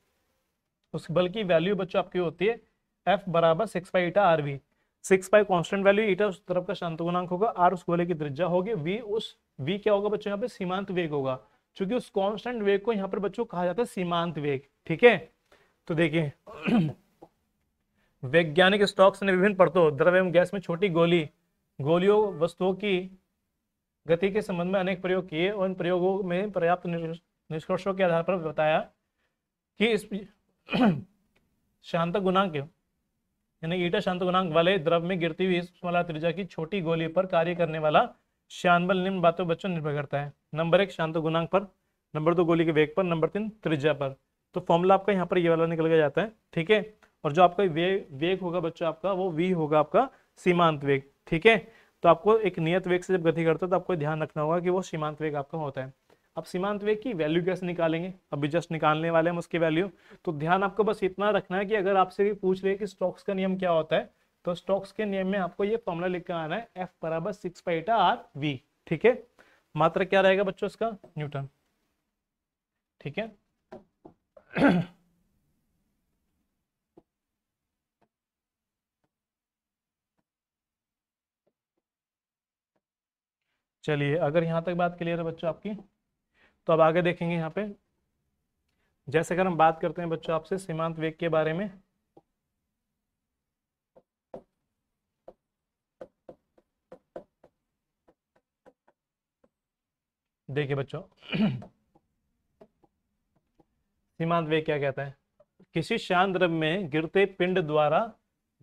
उस बल की वैल्यू बच्चों आपकी होती है एफ बराबर six by eta R V six by constant value eta उस तरफ का शांत गुणांक होगा आर उस गोले की त्रिज्या होगी वी उस वी क्या होगा बच्चों यहाँ पे सीमांत वेग होगा क्योंकि उस कॉन्स्टेंट वेग को यहाँ पर बच्चों कहा जाता है सीमांत वेग ठीक है तो देखिए वैज्ञानिक स्टॉक्स ने विभिन्न परतों द्रव एवं गैस में छोटी गोली गोलियों वस्तुओं की गति के संबंध में अनेक प्रयोग किए और इन प्रयोगों में पर्याप्त निष्कर्षों के आधार पर बताया कि इस शांत गुणांक यानी ईटा शांत गुणांक वाले द्रव में गिरती हुई स्मला त्रिजा की छोटी गोली पर कार्य करने वाला श्यानबल निम्न बातों बच्चों निर्भर करता है नंबर एक शांत गुणांक पर नंबर दो गोली के वेग पर नंबर तीन त्रिजा पर तो फॉर्मूला आपका यहाँ पर ये वाला निकल गया जाता है ठीक है और जो आपका वे, वेग होगा बच्चों आपका वो वी होगा आपका सीमांत वेग ठीक है तो आपको एक नियत वेग से जब गति करते हो तो आपको ध्यान रखना होगा कि वो सीमांत वेग आपका होता है अब सीमांत वेग की वैल्यू कैसे निकालेंगे अभी जस्ट निकालने वाले हम उसकी वैल्यू तो ध्यान आपको बस इतना रखना है कि अगर आपसे भी पूछ रहे कि स्टॉक्स का नियम क्या होता है तो स्टॉक्स के नियम में आपको ये फॉर्मुला लिख आना है एफ बराबर सिक्स पाइटा आर वी ठीक है मात्र क्या रहेगा बच्चों इसका न्यूटन ठीक है चलिए अगर यहां तक बात क्लियर है बच्चों आपकी तो अब आगे देखेंगे यहाँ पे जैसे अगर हम बात करते हैं बच्चों आपसे सीमांत वेग के बारे में देखिए बच्चों सीमांत वेग क्या कहता है किसी शांत द्रव्य में गिरते पिंड द्वारा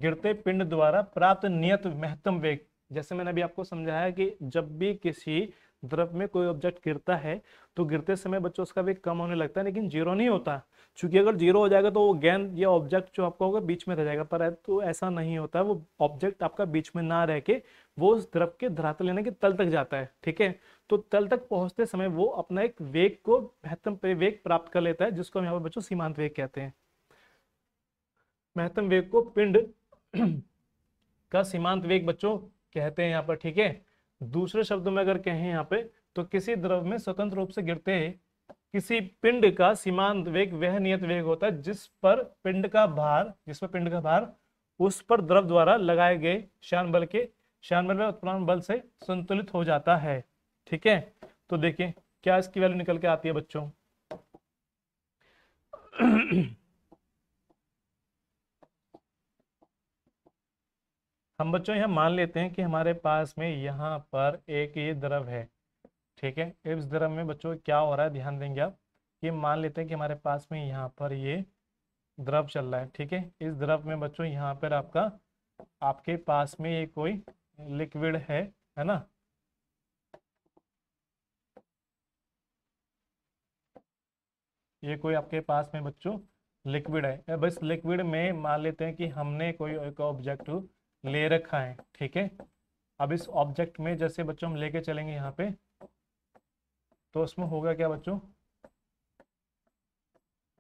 गिरते पिंड द्वारा प्राप्त नियत महत्तम वेग जैसे मैंने अभी आपको समझाया कि जब भी किसी द्रव में कोई ऑब्जेक्ट गिरता है तो गिरते समय बच्चों उसका वेग कम होने लगता है लेकिन जीरो नहीं होता चूंकि अगर जीरो हो जाएगा तो वो गेंद या ऑब्जेक्ट जो आपका होगा बीच में रह जाएगा पर तो ऐसा नहीं होता वो ऑब्जेक्ट आपका बीच में ना रह के वो उस द्रव के धरातल लेने के तल तक जाता है ठीक है तो तल तक पहुंचते समय वो अपना एक वेग को महत्तम वेग प्राप्त कर लेता है जिसको हम यहाँ पर बच्चों सीमांत वेग कहते हैं महत्तम वेग को पिंड का सीमांत वेग बच्चों कहते हैं यहाँ पर ठीक है दूसरे शब्दों में अगर कहें यहाँ पे तो किसी द्रव में स्वतंत्र रूप से गिरते किसी पिंड का सीमांत वेग वह नियत वेग होता है जिस पर पिंड का भार जिस पर पिंड का भार उस पर द्रव द्वारा लगाए गए श्यान बल के श्यान बल में उत्पन्न बल से संतुलित हो जाता है ठीक है तो देखें क्या इसकी वैल्यू निकल के आती है बच्चों हम बच्चों यहाँ मान लेते हैं कि हमारे पास में यहाँ पर एक ये द्रव है ठीक है इस द्रव में बच्चों क्या हो रहा है ध्यान देंगे आप कि मान लेते हैं कि हमारे पास में यहाँ पर ये द्रव चल रहा है ठीक है इस द्रव में बच्चों यहाँ पर आपका आपके पास में ये कोई लिक्विड है है ना ये कोई आपके पास में बच्चों लिक्विड है बस लिक्विड में मान लेते हैं कि हमने कोई एक ऑब्जेक्ट ले रखा है ठीक है अब इस ऑब्जेक्ट में जैसे बच्चों हम लेके चलेंगे यहाँ पे तो उसमें होगा क्या बच्चों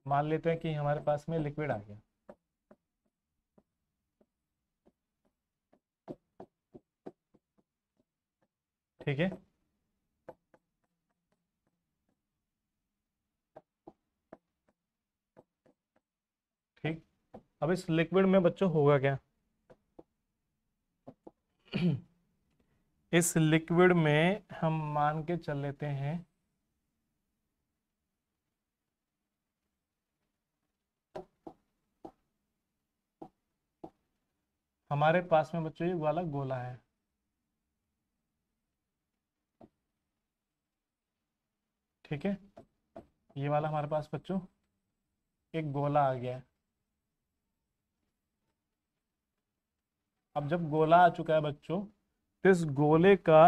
मान लेते हैं कि हमारे पास में लिक्विड आ गया ठीक है ठीक अब इस लिक्विड में बच्चों होगा क्या इस लिक्विड में हम मान के चल लेते हैं हमारे पास में बच्चों ये वाला गोला है ठीक है ये वाला हमारे पास बच्चों एक गोला आ गया है अब जब गोला आ चुका है बच्चों तो इस गोले का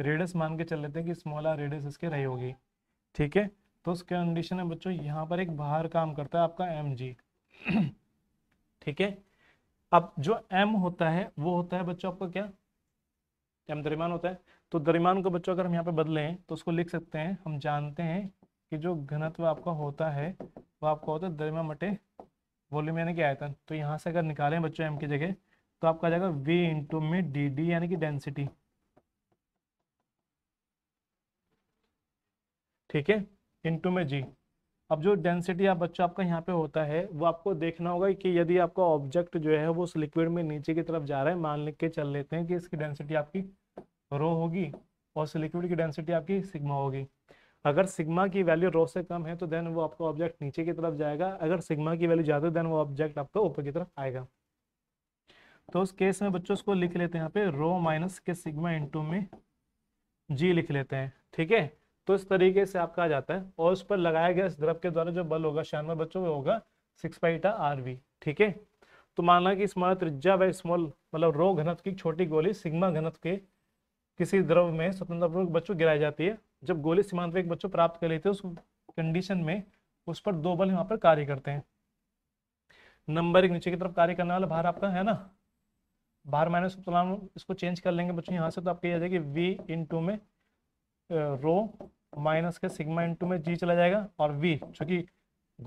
रेडियस मान के चल लेते हैं कि स्मॉल आर रेडियस इसके रही होगी ठीक है तो उसके कंडीशन में बच्चों यहाँ पर एक बाहर काम करता है आपका एम जी ठीक है अब जो एम होता है वो होता है बच्चों आपका क्या एम दरमियान होता है तो दरमियान को बच्चों अगर हम यहाँ पे बदलें तो उसको लिख सकते हैं हम जानते हैं कि जो घनत्व आपका होता है वो आपका होता है दरमियान बटे वॉल्यूम यानी कि आयतन तो यहाँ से अगर निकालें बच्चों एम की जगह तो आपका आ जाएगा वी इंटू में डी डी यानी कि डेंसिटी ठीक है इंटू में जी अब जो डेंसिटी आप बच्चों आपका यहाँ पे होता है वो आपको देखना होगा कि यदि आपका ऑब्जेक्ट जो है वो उस लिक्विड में नीचे की तरफ जा रहा है मान लिख के चल लेते हैं कि इसकी डेंसिटी आपकी रो होगी और उस लिक्विड की डेंसिटी आपकी सिग्मा होगी अगर सिग्मा की वैल्यू रो से कम है तो देन वो आपका ऑब्जेक्ट नीचे की तरफ जाएगा अगर सिग्मा की वैल्यू ज़्यादा देन वो ऑब्जेक्ट आपका ऊपर की तरफ आएगा तो उस केस में बच्चों उसको लिख लेते हैं यहाँ पे रो माइनस के सिग्मा इंटू में जी लिख लेते हैं ठीक है तो इस तरीके से आपका आ जाता है और उस पर लगाया गया इस द्रव के द्वारा जो बल होगा श्यानवे बच्चों में होगा सिक्स पाइटा आर वी ठीक है तो माना कि स्मॉल त्रिज्या बाई स्मॉल मतलब रो घनत की छोटी गोली सिग्मा घनत के किसी द्रव में स्वतंत्र बच्चों गिराई जाती है जब गोली सीमांत एक बच्चों प्राप्त कर लेते हैं उस कंडीशन में उस पर दो बल यहाँ पर कार्य करते हैं नंबर एक नीचे की तरफ कार्य करने वाला भार आपका है ना बाहर माइनस तो इसको चेंज कर लेंगे बच्चों यहाँ से तो आपको आ जाएगी वी इन टू में रो माइनस के सिग्मा इन टू में जी चला जाएगा और वी चूंकि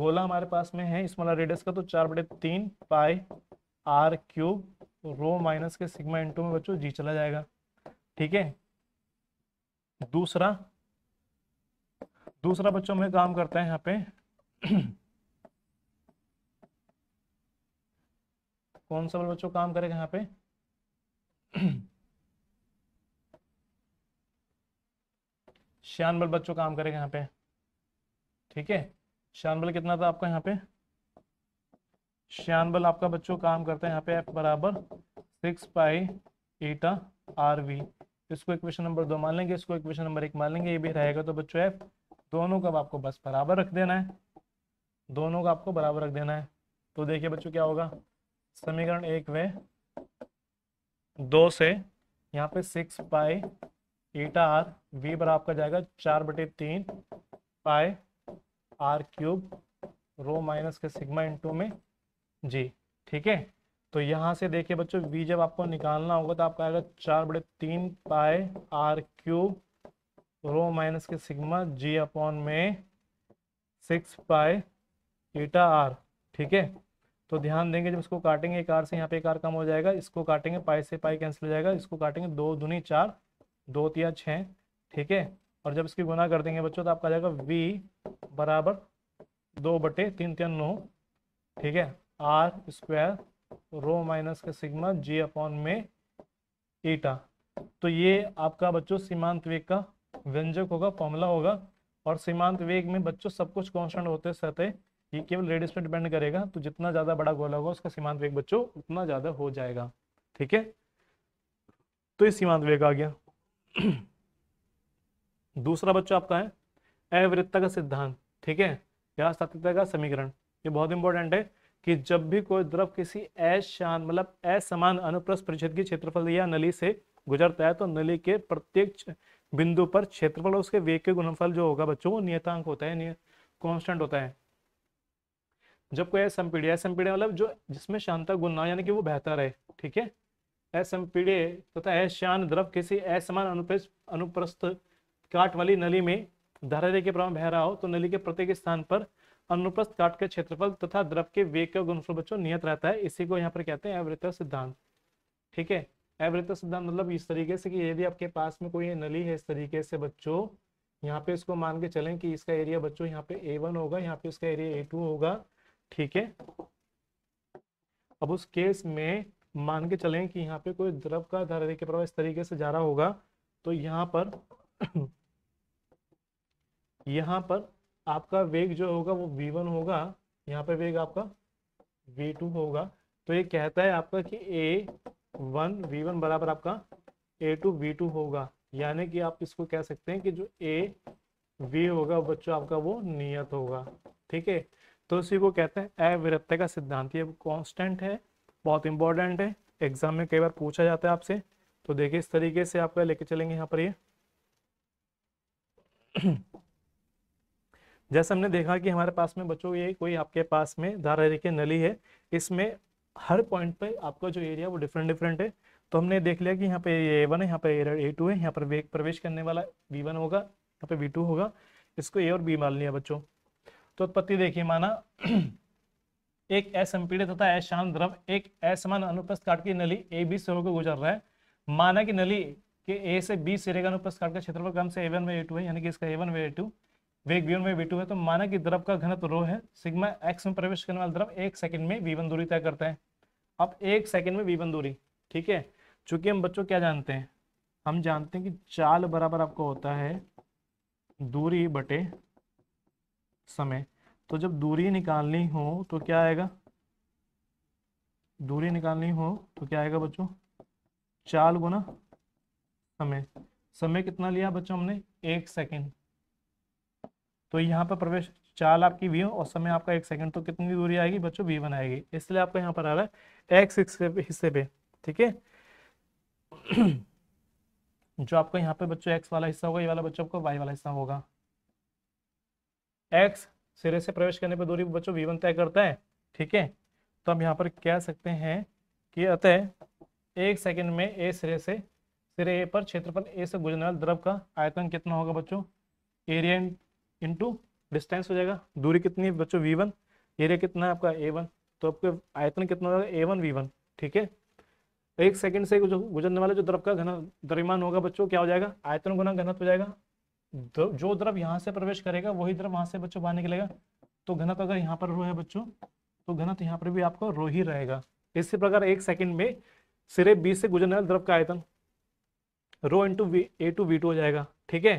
गोला हमारे पास में है इसमें रेडियस का तो चार बटे तीन pi R cube rho minus के सिग्मा इंटू में बच्चों जी चला जाएगा ठीक है दूसरा दूसरा बच्चों में काम करते हैं यहाँ पे कौन सा बच्चों काम करेगा यहाँ पे छियानवे बच्चों काम करेगा यहाँ पे ठीक है बल कितना था आपका यहाँ पे छियानवे आपका बच्चों काम करता है यहाँ पे एफ बराबर six pi eta R V इसको इक्वेशन नंबर दो मान लेंगे इसको इक्वेशन नंबर एक मान लेंगे ये भी रहेगा तो बच्चों एफ दोनों का आपको बस बराबर रख देना है दोनों का आपको बराबर रख देना है तो देखिए बच्चों क्या होगा समीकरण एक वे दो से यहाँ पे six pi eta R V बराबर आपका जाएगा चार बटे तीन pi R cube rho minus के सिग्मा इंटू में जी ठीक है तो यहाँ से देखिए बच्चों वी जब आपको निकालना होगा तो आपका आएगा चार बटे तीन pi R cube rho minus के सिग्मा जी अपॉन में सिक्स पाए ईटा आर ठीक है तो ध्यान देंगे जब इसको काटेंगे एक आर से यहाँ पे एक आर कम हो जाएगा इसको काटेंगे पाई से पाई कैंसिल हो जाएगा इसको काटेंगे दो दुनी चार दो तिया छः ठीक है और जब इसकी गुना कर देंगे बच्चों तो आपका जाएगा वी बराबर दो बटे तीन तिया नौ ठीक है आर स्क्वायर रो माइनस का सिग्मा जी अपॉन में ईटा तो ये आपका बच्चों सीमांत वेग का व्यंजक होगा फॉर्मूला होगा और सीमांत वेग में बच्चों सब कुछ कॉन्स्टेंट होते सहते ये केवल रेडियस पर डिपेंड करेगा तो जितना ज़्यादा बड़ा गोला होगा उसका सीमांत वेग बच्चों उतना ज़्यादा हो जाएगा ठीक है तो ये सीमांत वेग आ गया दूसरा बच्चों आपका है अवृत्ता का सिद्धांत ठीक है या सत्यता का समीकरण ये बहुत इंपॉर्टेंट है कि जब भी कोई द्रव किसी अशान मतलब असमान अनुप्रस्थ परिच्छेद की क्षेत्रफल या नली से गुजरता है तो नली के प्रत्येक बिंदु पर क्षेत्रफल और उसके वेग के गुणफल जो होगा बच्चों वो नियतांक होता है कॉन्स्टेंट होता है जब कोई असंपीड़िया असंपीड़िया मतलब जो जिसमें शांता गुण ना यानी कि वो बेहतर है ठीक है असंपीड़िय तथा अशान द्रव किसी असमान अनुप्रस्थ अनुप्रस्थ काट वाली नली में धारा के प्रभाव बह रहा हो तो नली के प्रत्येक स्थान पर अनुप्रस्थ काट के क्षेत्रफल तथा द्रव के वेग का गुणफल बच्चों नियत रहता है इसी को यहाँ पर कहते हैं अवृत सिद्धांत ठीक है अवृत सिद्धांत मतलब इस तरीके से कि यदि आपके पास में कोई नली है इस तरीके से बच्चों यहाँ पे इसको मान के चलें कि इसका एरिया बच्चों यहाँ पे ए वन होगा यहाँ पे इसका एरिया ए टू होगा ठीक है अब उस केस में मान के चलें कि यहाँ पे कोई द्रव का धारा के प्रवाह इस तरीके से जा रहा होगा तो यहाँ पर यहाँ पर आपका वेग जो होगा वो v1 होगा यहाँ पे वेग आपका v2 होगा तो ये कहता है आपका कि a1 v1 बराबर आपका a2 v2 होगा यानी कि आप इसको कह सकते हैं कि जो a v होगा बच्चों आपका वो नियत होगा ठीक है तो इसी को कहते हैं अविरत्य का सिद्धांत ये कॉन्स्टेंट है बहुत इंपॉर्टेंट है एग्जाम में कई बार पूछा जाता है आपसे तो देखिए इस तरीके से आपका लेके चलेंगे यहाँ पर ये जैसे हमने देखा कि हमारे पास में बच्चों ये कोई आपके पास में धारा रेखे नली है इसमें हर पॉइंट पे आपका जो एरिया वो डिफरेंट डिफरेंट है तो हमने देख लिया कि यहाँ पे ए वन है यहाँ पे ए टू है यहाँ पर प्रवेश करने वाला वी वन होगा यहाँ पे वी टू होगा इसको ए और बी मान लिया बच्चों तो उत्पत्ति देखिए माना एक असंपीड़ित तथा अशांत द्रव एक असमान अनुप्रस्थ काट की नली ए बी सिरों को गुजर रहा है माना कि नली के ए से बी सिरे का अनुप्रस्थ काट का क्षेत्रफल क्रम से ए वन वे टू है यानी कि इसका ए वन वे टू वेग B one V B two है तो माना कि द्रव का घनत्व रो है सिग्मा एक्स में प्रवेश करने वाला द्रव एक सेकंड में वी वन दूरी तय करता है अब एक सेकंड में वी वन दूरी ठीक है चूंकि हम बच्चों क्या जानते हैं हम जानते हैं कि चाल बराबर आपको होता है दूरी बटे समय तो जब दूरी निकालनी हो तो क्या आएगा दूरी निकालनी हो तो क्या आएगा बच्चों चाल गुना समय समय कितना लिया बच्चों हमने एक सेकेंड तो यहाँ पर प्रवेश चाल आपकी वी और समय आपका एक सेकेंड तो कितनी दूरी आएगी बच्चों वी वन आएगी इसलिए आपका यहाँ पर आ रहा है एक्स हिस्से पे ठीक है जो आपका यहाँ पे बच्चों एक्स वाला हिस्सा होगा ये वाला बच्चों आपका वाई वाला हिस्सा होगा एक्स सिरे से प्रवेश करने पर दूरी बच्चों वी वन तय करता है ठीक है तो हम यहाँ पर कह सकते हैं कि अतः एक सेकंड में ए सिरे से सिरे ए पर क्षेत्रफल ए से गुजरने वाले द्रव का आयतन कितना होगा बच्चों एरिया इंटू डिस्टेंस हो जाएगा दूरी कितनी है बच्चों वी वन एरिया कितना है आपका ए वन तो आपके आयतन कितना होगा ए वन वी वन ठीक है एक सेकंड से गुजरने वाले जो द्रव का घन द्रव्यमान होगा बच्चों क्या हो जाएगा आयतन गुना घनत्व हो जाएगा जो द्रव यहाँ से प्रवेश करेगा वही द्रव वहां से बच्चों बाहर निकलेगा तो घनत अगर यहाँ पर रो है बच्चों तो घनत यहाँ पर भी आपको रो ही रहेगा इसी प्रकार एक सेकंड में सिरे बी से गुजरने वाले द्रव का आयतन rho into V A two V two हो जाएगा ठीक है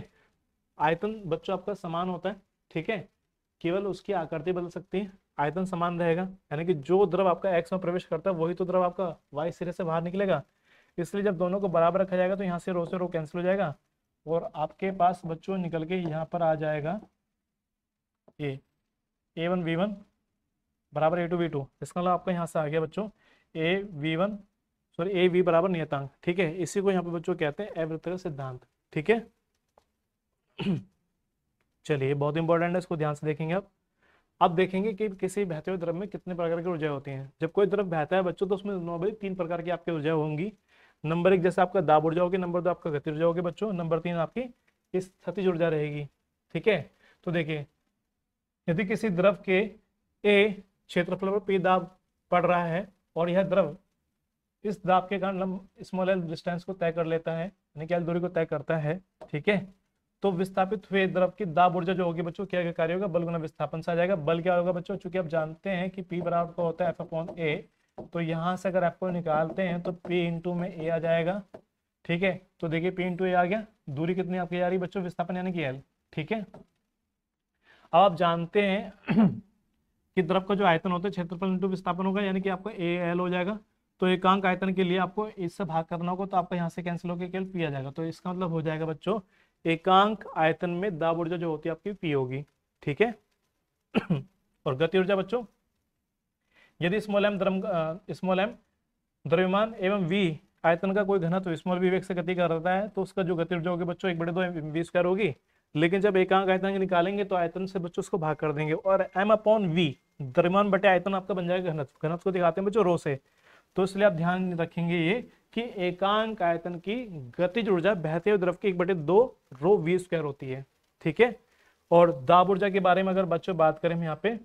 आयतन बच्चों आपका समान होता है ठीक है केवल उसकी आकृति बदल सकती है आयतन समान रहेगा यानी कि जो द्रव आपका एक्स में प्रवेश करता है वही तो द्रव आपका वाई सिरे से बाहर निकलेगा इसलिए जब दोनों को बराबर रखा जाएगा तो यहाँ से रो से रो कैंसिल हो जाएगा और आपके पास बच्चों निकल के यहाँ पर आ जाएगा A A one V one बराबर ए टू वी टू इसका मतलब आपका यहाँ से आ गया बच्चों A V one sorry A V बराबर नियतांक ठीक है इसी को यहाँ पर बच्चों कहते हैं एवृत सिद्धांत ठीक है चलिए बहुत इंपॉर्टेंट है इसको ध्यान से देखेंगे आप अब देखेंगे कि किसी बहते हुए द्रव में कितने प्रकार की ऊर्जा होती हैं जब कोई द्रव बहता है बच्चों तो उसमें नॉर्मली तीन प्रकार की आपकी ऊर्जा होंगी नंबर एक जैसे आपका दाब उड़ जाओगे नंबर दो आपका गति उड़ जाओगे बच्चों नंबर तीन आपकी इस क्षतिज ऊर्जा रहेगी ठीक है तो देखिए यदि किसी द्रव के ए क्षेत्रफल पर पी दाब पड़ रहा है और यह द्रव इस दाब के कारण स्मॉल एल डिस्टेंस को तय कर लेता है यानी कि एल दूरी को तय करता है ठीक है तो विस्थापित हुए द्रव की दाब ऊर्जा जो होगी बच्चों क्या कार्य होगा बल गुना विस्थापन से आ जाएगा बल क्या होगा बच्चों चूंकि आप जानते हैं कि पी बराबर होता है एफ अपॉन ए तो यहाँ से अगर आपको निकालते हैं तो इन इंटू में ए आ जाएगा ठीक है तो देखिए पी इंटू ए आ गया दूरी कितनी आपकी आ रही बच्चों विस्थापन यानी कि एल ठीक है अब आप जानते हैं कि द्रव का जो आयतन होता है क्षेत्रफल इंटू विस्थापन होगा यानी कि आपको ए एल हो जाएगा तो एकांक आयतन के लिए आपको इससे भाग करना होगा तो आपका यहाँ से कैंसिल होकर केवल पी आ जाएगा तो इसका मतलब हो जाएगा बच्चों एकांक आयतन में दाब ऊर्जा जो होती है आपकी पी होगी ठीक है और गति ऊर्जा बच्चों यदि स्मॉल एम द्रम स्मॉल एम द्रव्यमान एवं वी आयतन का कोई घनत्व स्मॉल वी से गति कर रहा है तो उसका जो गति ऊर्जा होगी बच्चों एक बड़े दो वी स्क्वायर होगी लेकिन जब एकांक आयतन के निकालेंगे तो आयतन से बच्चों उसको भाग कर देंगे और एम अपॉन वी द्रव्यमान बटे आयतन आपका बन जाएगा घनत्व घनत्व को दिखाते हैं बच्चों रो से तो इसलिए आप ध्यान रखेंगे ये कि एकांक आयतन की गतिज ऊर्जा बहते हुए द्रव के एक बटे दो रो वी स्क्वायर होती है ठीक है और दाब ऊर्जा के बारे में अगर बच्चों बात करें यहाँ पे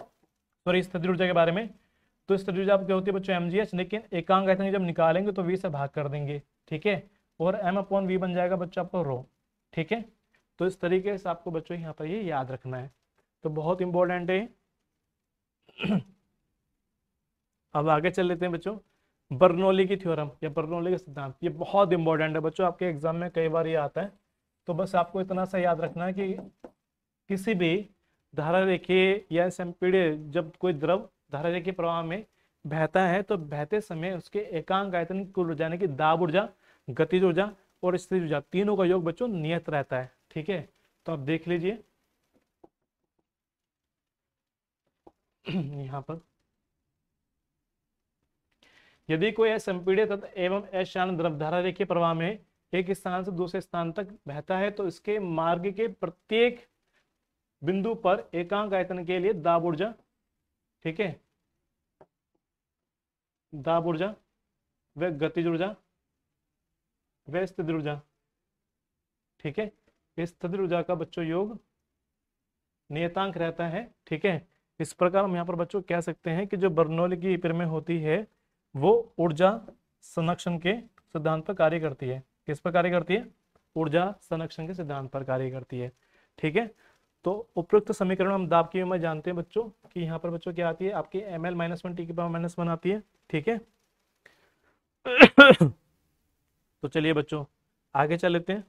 सॉरी स्थिति ऊर्जा के बारे में तो इस त्रिभुजाप क्या होती है बच्चों एम लेकिन एकांक आयतन जब निकालेंगे तो वी से भाग कर देंगे ठीक है और एम अपॉन वी बन जाएगा बच्चों आपको रो ठीक है तो इस तरीके से आपको बच्चों यहाँ पर ये याद रखना है तो बहुत इंपॉर्टेंट है अब आगे चल लेते हैं बच्चों बर्नोली की थ्योरम या बर्नोली का सिद्धांत ये बहुत इंपॉर्टेंट है बच्चों आपके एग्जाम में कई बार ये आता है तो बस आपको इतना सा याद रखना है कि किसी भी धारा रेखीय या संपीड़ीय जब कोई द्रव धारा के प्रवाह में बहता है तो बहते समय उसके एकांक आयतन कुल ऊर्जा यानी कि दाब ऊर्जा गतिज ऊर्जा और स्थिर ऊर्जा तीनों का योग बच्चों नियत रहता है ठीक है तो आप देख लीजिए यहाँ पर यदि कोई असंपीड़ित तत्व एवं अशान द्रवधारा रेखीय प्रवाह में एक स्थान से दूसरे स्थान तक बहता है तो इसके मार्ग के प्रत्येक बिंदु पर एकांक आयतन के लिए दाब ऊर्जा ठीक है दाब ऊर्जा व गतिज ऊर्जा व स्थिर ऊर्जा ठीक है स्थिर ऊर्जा का बच्चों योग नियतांक रहता है ठीक है इस प्रकार हम यहाँ पर बच्चों कह सकते हैं कि जो बर्नौली की पिर में होती है वो ऊर्जा संरक्षण के सिद्धांत पर कार्य करती है किस पर कार्य करती है ऊर्जा संरक्षण के सिद्धांत पर कार्य करती है ठीक है तो उपयुक्त समीकरण हम दाब की में जानते हैं बच्चों कि यहाँ पर बच्चों क्या आती है आपकी M L minus one T की पावर माइनस वन आती है ठीक है तो चलिए बच्चों आगे चल लेते हैं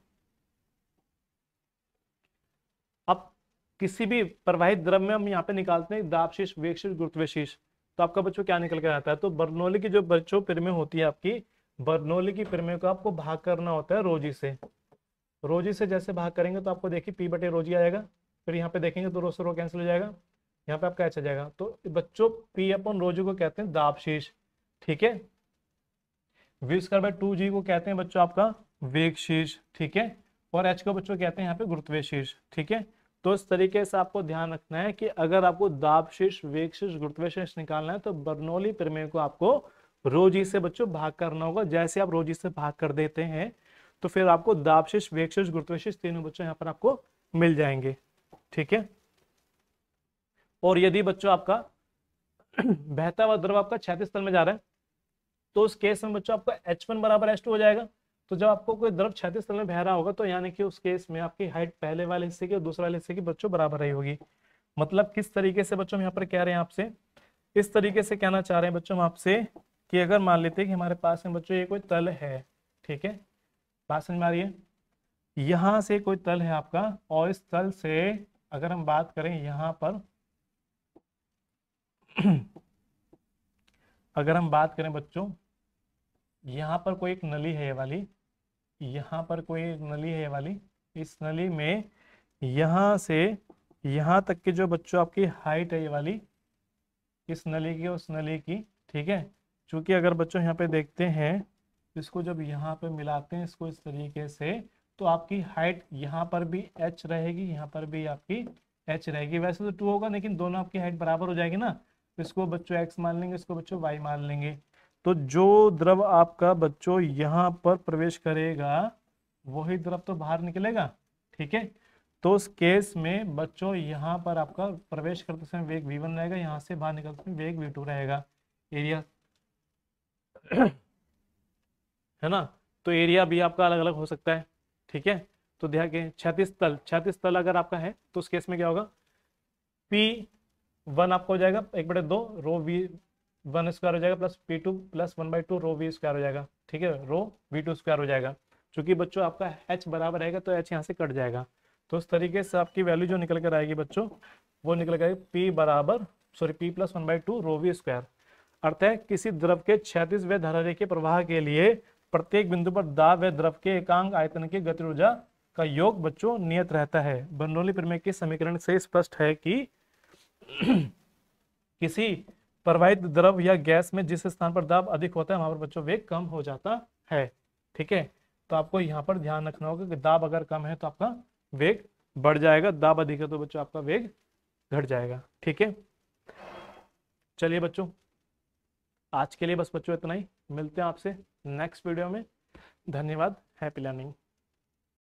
अब किसी भी प्रवाहित द्रव में हम यहाँ पे निकालते हैं दाबशीष वेगशीष गुरुत्वशीष तो आपका बच्चों क्या निकल कर आता है तो बर्नौली की जो बच्चों प्रमेय होती है आपकी बर्नौली की प्रमेय को आपको भाग करना होता है रोजी से रोजी से जैसे भाग करेंगे तो आपको देखिए पी बटे रोजी आ जाएगा फिर यहाँ पे देखेंगे तो रोसो रो कैंसिल हो जाएगा यहाँ पे आपका ऐसा जाएगा तो बच्चों पी अपन रोजी को कहते हैं दापशीष ठीक है विस्कर बाय टू जी को कहते हैं बच्चों आपका वेग शीर्ष ठीक है और एच को बच्चों कहते हैं यहाँ पे गुरुत्व शीर्ष ठीक है तो इस तरीके से आपको ध्यान रखना है कि अगर आपको दाब शीर्ष वेग शीर्ष गुरुत्व शीर्ष निकालना है तो बर्नौली प्रमेय को आपको रोजी से बच्चों भाग करना होगा जैसे आप रोजी से भाग कर देते हैं तो फिर आपको दाब शीर्ष वेग शीर्ष गुरुत्व शीर्ष तीनों बच्चों यहाँ पर आपको मिल जाएंगे ठीक है और यदि बच्चों आपका बहता हुआ द्रव आपका छैतीस तल में जा रहा है तो उस केस में बच्चों आपका एच वन बराबर एच टू हो जाएगा तो जब आपको कोई द्रव छैतीस तल में बह रहा होगा तो यानी कि उस केस में आपकी हाइट पहले वाले हिस्से की और दूसरे वाले हिस्से की बच्चों बराबर रही होगी मतलब किस तरीके से बच्चों यहाँ पर कह रहे हैं आपसे इस तरीके से कहना चाह रहे हैं बच्चों हम आपसे कि अगर मान लेते हैं कि हमारे पास में बच्चों ये कोई तल है ठीक है बात समझ में आ रही है यहाँ से कोई तल है आपका और इस तल से अगर हम बात करें यहाँ पर अगर हम बात करें बच्चों यहाँ पर कोई एक नली है वाली यहाँ पर कोई नली है वाली इस नली में यहां से यहाँ तक के जो बच्चों आपकी हाइट है ये वाली इस नली की उस नली की ठीक है क्योंकि अगर बच्चों यहाँ पे देखते हैं इसको जब यहाँ पे मिलाते हैं इसको इस तरीके से तो आपकी हाइट यहाँ पर भी एच रहेगी यहाँ पर भी आपकी एच रहेगी वैसे तो टू होगा लेकिन दोनों आपकी हाइट बराबर हो जाएगी ना इसको बच्चों एक्स मान लेंगे इसको बच्चों वाई मान लेंगे तो जो द्रव आपका बच्चों यहाँ पर प्रवेश करेगा वही द्रव तो बाहर निकलेगा ठीक है तो उस केस में बच्चों यहाँ पर आपका प्रवेश करते समय वेग वी वन रहेगा यहाँ से बाहर निकलते समय वेग वी टू रहेगा एरिया है ना तो एरिया भी आपका अलग अलग हो सकता है ठीक है तो ध्यान के छैतीस तल छत्तीस तल अगर आपका है तो उस केस में क्या होगा पी वन आपका हो जाएगा एक बटे दो रो वी वन स्क्वायर हो जाएगा plus P two plus one by two rho V square हो जाएगा ठीक है रो वी टू स्क्वायर हो जाएगा चूंकि बच्चों आपका एच बराबर रहेगा तो एच यहाँ से कट जाएगा तो इस तरीके से आपकी वैल्यू जो निकल कर आएगी बच्चों वो निकल कर पी बराबर sorry P plus one by two rho V square अर्थ है किसी द्रव के छैतीस व धरारे के प्रवाह के लिए प्रत्येक बिंदु पर दाब व द्रव के एकांक आयतन की गति ऊर्जा का योग बच्चों नियत रहता है बनरोली प्रमेय के समीकरण से स्पष्ट है कि किसी प्रवाहित द्रव या गैस में जिस स्थान पर दाब अधिक होता है वहां पर बच्चों वेग कम हो जाता है ठीक है तो आपको यहाँ पर ध्यान रखना होगा कि दाब अगर कम है तो आपका वेग बढ़ जाएगा दाब अधिक है तो बच्चों आपका वेग घट जाएगा ठीक है चलिए बच्चों आज के लिए बस बच्चों इतना ही मिलते हैं आपसे नेक्स्ट वीडियो में धन्यवाद हैप्पी लर्निंग